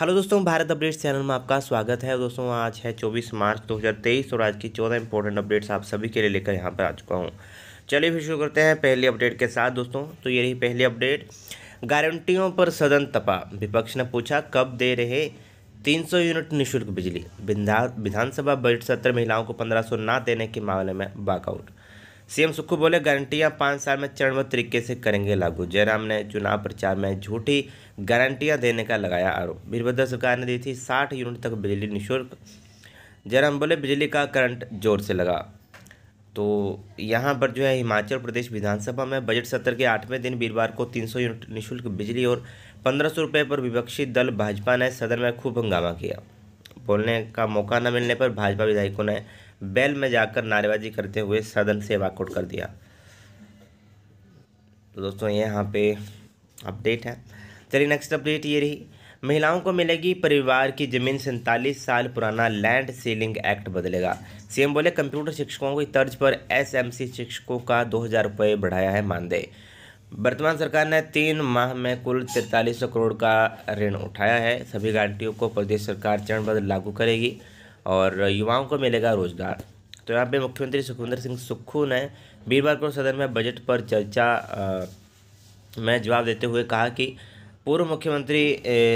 hello दोस्तों Bharat updates channel में आपका स्वागत है दोस्तों आज है 24 मार्च 2023 और आज की 14 इंपॉर्टेंट अपडेट्स आप सभी के लिए लेकर यहाँ पर आ चुका हूँ चलिए फिर शुरू करते हैं पहली अपडेट के साथ दोस्तों तो ये रही पहली अपडेट गारंटियों पर सदन तपा विपक्ष ने पूछा कब दे रहे 300 यूनिट निःशुल्क बिजली विधानसभा बजट सत्र महिलाओं को पंद्रह ना देने के मामले में वाकआउट सीएम सुक्खू बोले गारंटियां पाँच साल में चरणबद्ध तरीके से करेंगे लागू जयराम ने चुनाव प्रचार में झूठी गारंटियां देने का लगाया आरोप वीरभद्र सरकार ने दी थी साठ यूनिट तक बिजली निःशुल्क जयराम बोले बिजली का करंट जोर से लगा तो यहाँ पर जो है हिमाचल प्रदेश विधानसभा में बजट सत्र के आठवें दिन वीरवार को 300 यूनिट निःशुल्क बिजली और पंद्रह सौ रुपये पर विपक्षी दल भाजपा ने सदन में खूब हंगामा किया बोलने का मौका न मिलने पर भाजपा विधायकों ने बैल में जाकर नारेबाजी करते हुए सदन से वाकआउट कर दिया तो दोस्तों ये यहाँ पे अपडेट है चलिए नेक्स्ट अपडेट ये रही महिलाओं को मिलेगी परिवार की जमीन सैंतालीस साल पुराना लैंड सीलिंग एक्ट बदलेगा सीएम बोले कंप्यूटर शिक्षकों की तर्ज पर एसएमसी शिक्षकों का दो हज़ार रुपये बढ़ाया है मानदेय वर्तमान सरकार ने तीन माह में कुल तिरतालीस सौ करोड़ का ऋण उठाया है सभी गारंटियों को प्रदेश सरकार चरणबद्ध लागू करेगी और युवाओं को मिलेगा रोजगार तो यहाँ पे मुख्यमंत्री सुखविंदर सिंह सुक्खू ने वीरवार को सदन में बजट पर चर्चा में जवाब देते हुए कहा कि पूर्व मुख्यमंत्री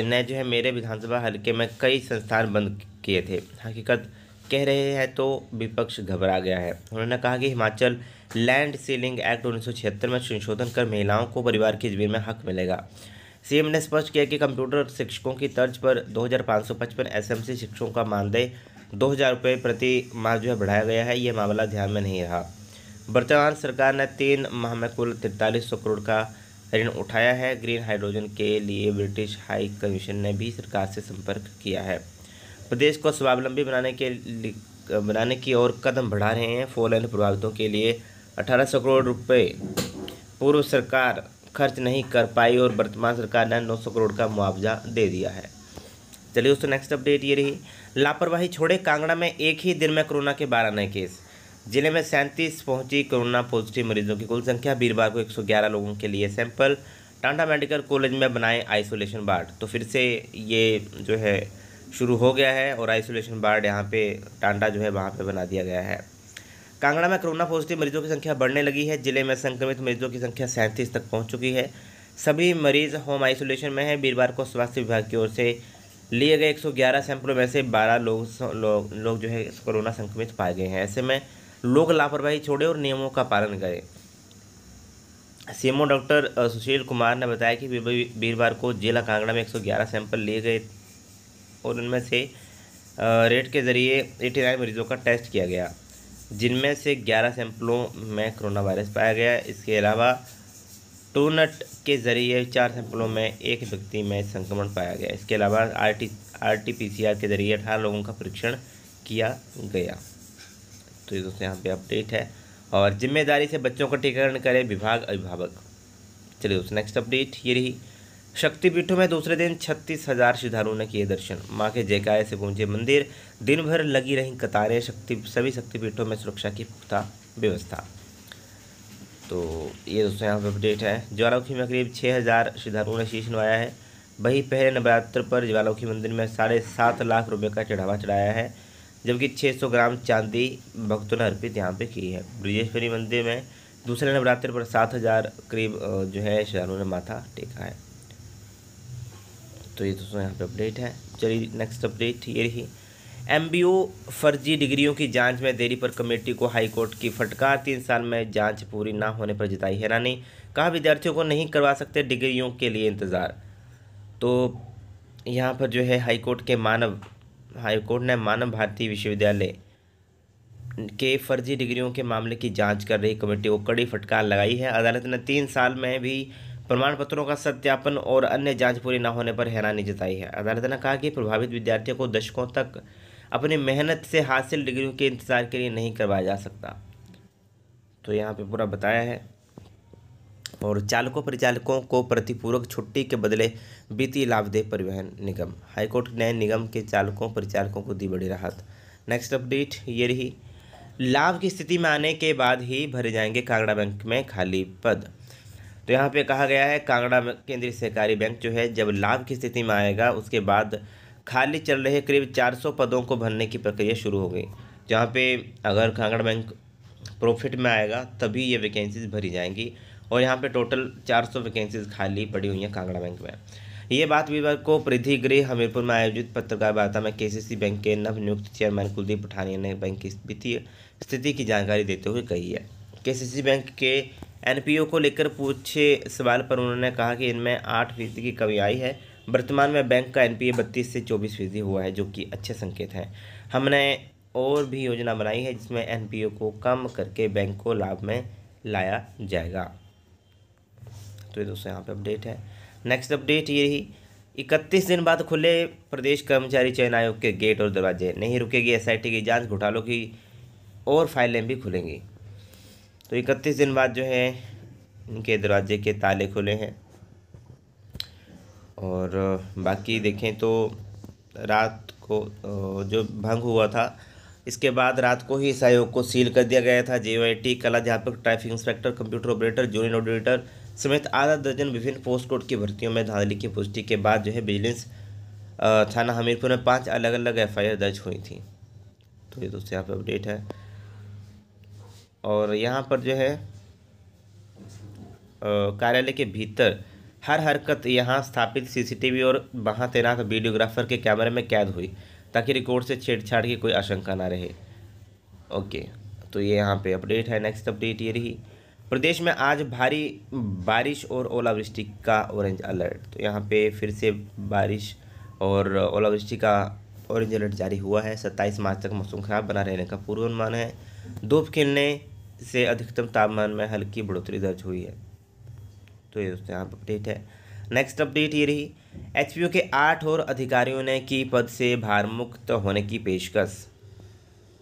ने जो है मेरे विधानसभा हलके में कई संस्थान बंद किए थे हकीकत कह रहे हैं तो विपक्ष घबरा गया है उन्होंने कहा कि हिमाचल लैंड सीलिंग एक्ट उन्नीस में संशोधन कर महिलाओं को परिवार की जमीन में हक मिलेगा सीएम ने स्पष्ट किया कि कंप्यूटर शिक्षकों की तर्ज पर 2555 एसएमसी शिक्षकों का मानदेय दो हज़ार रुपये प्रति माह जो है बढ़ाया गया है ये मामला ध्यान में नहीं रहा वर्तमान सरकार ने तीन माह में कुल तिरतालीस सौ करोड़ का ऋण उठाया है ग्रीन हाइड्रोजन के लिए ब्रिटिश हाई कमीशन ने भी सरकार से संपर्क किया है प्रदेश को स्वावलंबी बनाने के बनाने की ओर कदम बढ़ा रहे हैं फोरलाइन प्रभावितों के लिए अठारह सौ करोड़ रुपये पूर्व सरकार खर्च नहीं कर पाई और वर्तमान सरकार ने नौ सौ करोड़ का मुआवजा दे दिया है चलिए दोस्तों नेक्स्ट अपडेट ये रही लापरवाही छोड़े कांगड़ा में एक ही दिन में कोरोना के बारह नए केस जिले में सैंतीस पहुंची कोरोना पॉजिटिव मरीजों की कुल संख्या वीरवार को 111 लोगों के लिए सैंपल टांडा मेडिकल कॉलेज में बनाए आइसोलेशन वार्ड तो फिर से ये जो है शुरू हो गया है और आइसोलेशन वार्ड यहाँ पे टांडा जो है वहाँ पे बना दिया गया है कांगड़ा में कोरोना पॉजिटिव मरीजों की संख्या बढ़ने लगी है जिले में संक्रमित मरीजों की संख्या सैंतीस तक पहुँच चुकी है सभी मरीज होम आइसोलेशन में हैं वीरवार को स्वास्थ्य विभाग की ओर से लिए गए 111 सैंपलों में से 12 लोग लोग लो जो है कोरोना संक्रमित पाए गए हैं ऐसे में लोग लापरवाही छोड़े और नियमों का पालन करें सीएमओ डॉक्टर सुशील कुमार ने बताया कि वीरवार को जिला कांगड़ा में 111 सैंपल लिए गए और उनमें से रेट के जरिए 89 मरीजों का टेस्ट किया गया जिनमें से 11 सैंपलों में कोरोना वायरस पाया गया इसके अलावा टूनट इसके ज़रिए चार सैंपलों में एक व्यक्ति में संक्रमण पाया गया इसके अलावा R T R T P C R के ज़रिए अठारह लोगों का परीक्षण किया गया तो ये दोस्तों यहाँ पे अपडेट है और जिम्मेदारी से बच्चों का टीकाकरण करें विभाग अभिभावक चलिए दोस्तों नेक्स्ट अपडेट ये रही शक्तिपीठों में दूसरे दिन छत्तीस हजार श्रद्धालुओं ने किए दर्शन मां के जयकाय से पहुंचे मंदिर दिन भर लगी रही कतारें शक्ति सभी शक्तिपीठों में सुरक्षा की पुख्ता व्यवस्था तो ये दोस्तों यहाँ पर अपडेट है ज्वालामुखी में करीब छः हज़ार श्रद्धालुओं ने शीश नवाया है वही पहले नवरात्र पर ज्वालामुखी मंदिर में साढ़े सात लाख रुपए का चढ़ावा चढ़ाया है जबकि 600 ग्राम चांदी भक्तों ने अर्पित यहाँ पे की है ब्रजेश्वरी मंदिर में दूसरे नवरात्र पर सात हज़ार करीब जो है श्रद्धालुओं ने माथा टेका है तो ये दोस्तों यहाँ पर अपडेट है चलिए नेक्स्ट अपडेट ये रही एमबीओ फर्जी डिग्रियों की जांच में देरी पर कमेटी को हाईकोर्ट की फटकार तीन साल में जांच पूरी ना होने पर जताई हैरानी कहा विद्यार्थियों को नहीं करवा सकते डिग्रियों के लिए इंतज़ार तो यहाँ पर जो है हाईकोर्ट के मानव हाईकोर्ट ने मानव भारती विश्वविद्यालय के फर्जी डिग्रियों के मामले की जांच कर रही कमेटी को कड़ी फटकार लगाई है अदालत ने तीन साल में भी प्रमाण पत्रों का सत्यापन और अन्य जांच पूरी न होने पर हैरानी जताई है अदालत ने कहा कि प्रभावित विद्यार्थियों को दशकों तक अपनी मेहनत से हासिल डिग्रियों के इंतज़ार के लिए नहीं करवाया जा सकता तो यहाँ पे पूरा बताया है और चालकों परिचालकों को प्रतिपूरक छुट्टी के बदले वित्तीय लाभदेह परिवहन निगम हाईकोर्ट ने निगम के चालकों परिचालकों को दी बड़ी राहत नेक्स्ट अपडेट ये रही लाभ की स्थिति में आने के बाद ही भरे जाएंगे कांगड़ा बैंक में खाली पद तो यहाँ पे कहा गया है कांगड़ा केंद्रीय सहकारी बैंक जो है जब लाभ की स्थिति में आएगा उसके बाद खाली चल रहे करीब 400 पदों को भरने की प्रक्रिया शुरू हो गई जहाँ पे अगर कांगड़ा बैंक प्रॉफिट में आएगा तभी ये वैकेंसीज भरी जाएंगी और यहाँ पे टोटल 400 वैकेंसीज खाली पड़ी हुई हैं कांगड़ा बैंक में ये बात विवाद को प्रधि गृह हमीरपुर में आयोजित पत्रकार वार्ता में के बैंक के नवनियुक्त चेयरमैन कुलदीप पठानिया ने बैंक की वित्तीय स्थिति की जानकारी देते हुए कही है के बैंक के एनपीओ को लेकर पूछे सवाल पर उन्होंने कहा कि इनमें आठ फीसदी की कमी आई है वर्तमान में बैंक का एनपीए 32 से 24 फीसदी हुआ है जो कि अच्छे संकेत हैं हमने और भी योजना बनाई है जिसमें एनपीए को कम करके बैंक को लाभ में लाया जाएगा तो ये दोस्तों यहाँ पे अपडेट है नेक्स्ट अपडेट ये रही इकतीस दिन बाद खुले प्रदेश कर्मचारी चयन आयोग के गेट और दरवाजे नहीं रुकेगी एस की जांच घोटालों की और फाइलें भी खुलेंगी तो इकतीस दिन बाद जो है इनके दरवाजे के ताले खुले हैं और बाकी देखें तो रात को जो भंग हुआ था इसके बाद रात को ही इस आयोग को सील कर दिया गया था जे कला अध्यापक traffic inspector computer operator junior auditor समेत आधा दर्जन विभिन्न पोस्ट कोड की भर्तियों में धांधली की पुष्टि के बाद जो है विजिलेंस थाना हमीरपुर में पांच अलग अलग एफ दर्ज हुई थी तो ये दोस्तों यहाँ पर अपडेट है और यहाँ पर जो है कार्यालय के भीतर हर हरकत यहाँ स्थापित सीसीटीवी और वहाँ तैनात वीडियोग्राफर के कैमरे में कैद हुई ताकि रिकॉर्ड से छेड़छाड़ की कोई आशंका ना रहे ओके तो ये यहाँ पे अपडेट है नेक्स्ट अपडेट ये रही प्रदेश में आज भारी बारिश और ओलावृष्टि का ऑरेंज अलर्ट तो यहाँ पे फिर से बारिश और ओलावृष्टि का ऑरेंज अलर्ट जारी हुआ है सत्ताईस मार्च तक मौसम खराब बना रहने का पूर्वानुमान है धूप खिलने से अधिकतम तापमान में हल्की बढ़ोतरी दर्ज हुई है तो ये दोस्तों यहाँ पर अपडेट है नेक्स्ट अपडेट ये रही एच के आठ और अधिकारियों ने की पद से भारमुक्त होने की पेशकश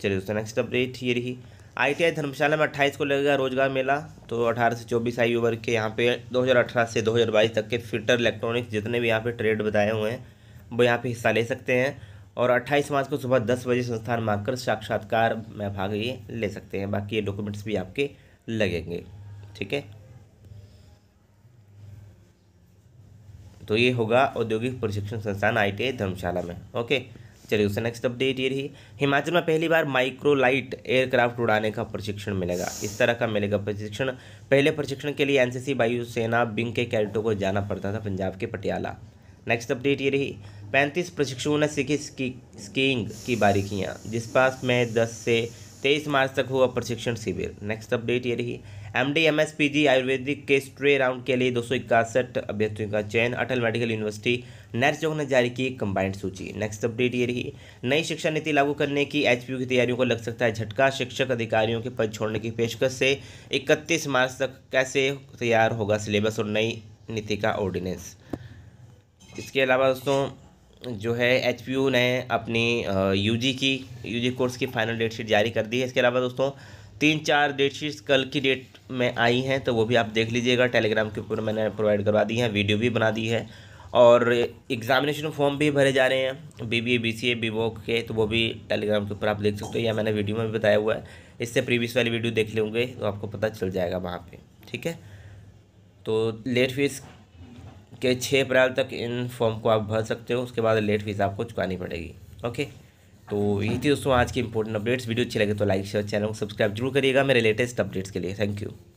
चलिए दोस्तों नेक्स्ट अपडेट ये रही आईटीआई धर्मशाला में अट्ठाईस को लगेगा रोजगार मेला तो अठारह से चौबीस आयु वर्ग के यहाँ पे 2018 से 2022 तक के फिल्टर इलेक्ट्रॉनिक्स जितने भी यहाँ पे ट्रेड बताए हुए हैं वो यहाँ पे हिस्सा ले सकते हैं और 28 मार्च को सुबह 10 बजे संस्थान में साक्षात्कार में भाग ये ले सकते हैं बाकी ये डॉक्यूमेंट्स भी आपके लगेंगे ठीक है तो ये होगा औद्योगिक प्रशिक्षण संस्थान आई धर्मशाला में ओके चलिए उससे नेक्स्ट अपडेट ये रही हिमाचल में पहली बार माइक्रोलाइट एयरक्राफ्ट उड़ाने का प्रशिक्षण मिलेगा इस तरह का मिलेगा प्रशिक्षण पहले प्रशिक्षण के लिए एनसीसी वायुसेना विंग के कैडेटों को जाना पड़ता था पंजाब के पटियाला नेक्स्ट अपडेट ये रही पैंतीस प्रशिक्षुओं ने सीखी स्की स्कीइंग की बारीकियाँ जिस पास में दस से तेईस मार्च तक हुआ प्रशिक्षण शिविर नेक्स्ट अपडेट ये रही M D M S P G Ayurvedic के स्ट्रे राउंड के लिए दो सौ इक्यासठ अभ्यर्थियों का चयन अटल मेडिकल यूनिवर्सिटी नर्स ने जारी की कंबाइंड सूची नेक्स्ट अपडेट ये रही नई शिक्षा नीति लागू करने की एच की तैयारियों को लग सकता है झटका शिक्षक अधिकारियों के पद छोड़ने की पेशकश से इकतीस मार्च तक कैसे तैयार होगा सिलेबस और नई नीति का ऑर्डिनेंस इसके अलावा दोस्तों जो है एच ने अपनी यू की यू कोर्स की फाइनल डेट शीट जारी कर दी है इसके अलावा दोस्तों तीन चार डेट शीट्स कल की डेट में आई हैं तो वो भी आप देख लीजिएगा टेलीग्राम के ऊपर मैंने प्रोवाइड करवा दी है वीडियो भी बना दी है और एग्जामिनेशन फॉर्म भी भरे जा रहे हैं B B A B C A B Voc के तो वो भी टेलीग्राम के ऊपर आप देख सकते हो या मैंने वीडियो में भी बताया हुआ है इससे प्रीवियस वाली वीडियो देख लेंगे तो आपको पता चल जाएगा वहाँ पर ठीक है तो लेट फीस के छः अप्रैल तक इन फॉर्म को आप भर सकते हो उसके बाद लेट फीस आपको चुकानी पड़ेगी ओके तो यही थी दोस्तों आज की इंपॉर्टेंट अपडेट्स वीडियो अच्छी लगे तो लाइक शेयर चैनल को सब्सक्राइब जरूर करिएगा मेरे लेटेस्ट अपडेट्स के लिए थैंक यू